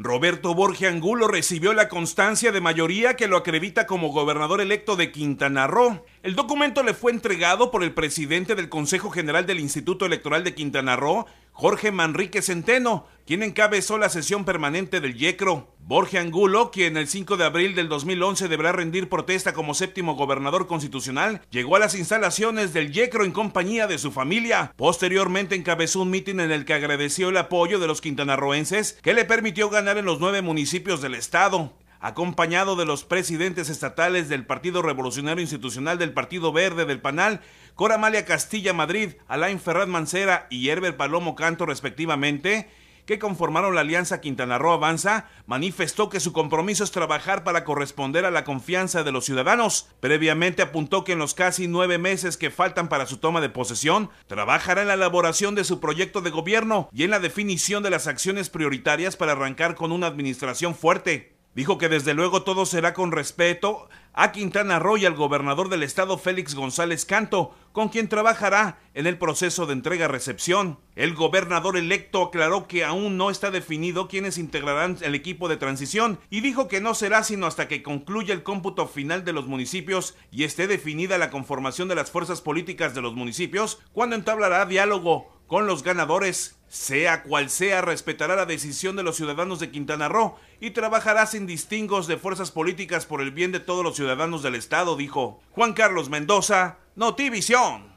Roberto Borge Angulo recibió la constancia de mayoría que lo acredita como gobernador electo de Quintana Roo. El documento le fue entregado por el presidente del Consejo General del Instituto Electoral de Quintana Roo, Jorge Manrique Centeno, quien encabezó la sesión permanente del YECRO. Borge Angulo, quien el 5 de abril del 2011 deberá rendir protesta como séptimo gobernador constitucional, llegó a las instalaciones del YECRO en compañía de su familia. Posteriormente encabezó un mitin en el que agradeció el apoyo de los quintanarroenses que le permitió ganar en los nueve municipios del estado acompañado de los presidentes estatales del Partido Revolucionario Institucional, del Partido Verde, del PANAL, Coramalia Castilla Madrid, Alain Ferrat Mancera y Herbert Palomo Canto respectivamente, que conformaron la Alianza Quintana Roo Avanza, manifestó que su compromiso es trabajar para corresponder a la confianza de los ciudadanos. Previamente apuntó que en los casi nueve meses que faltan para su toma de posesión, trabajará en la elaboración de su proyecto de gobierno y en la definición de las acciones prioritarias para arrancar con una administración fuerte. Dijo que desde luego todo será con respeto a Quintana Roo y al gobernador del estado Félix González Canto, con quien trabajará en el proceso de entrega-recepción. El gobernador electo aclaró que aún no está definido quiénes integrarán el equipo de transición y dijo que no será sino hasta que concluya el cómputo final de los municipios y esté definida la conformación de las fuerzas políticas de los municipios, cuando entablará diálogo con los ganadores sea cual sea, respetará la decisión de los ciudadanos de Quintana Roo y trabajará sin distingos de fuerzas políticas por el bien de todos los ciudadanos del Estado, dijo Juan Carlos Mendoza, Notivisión.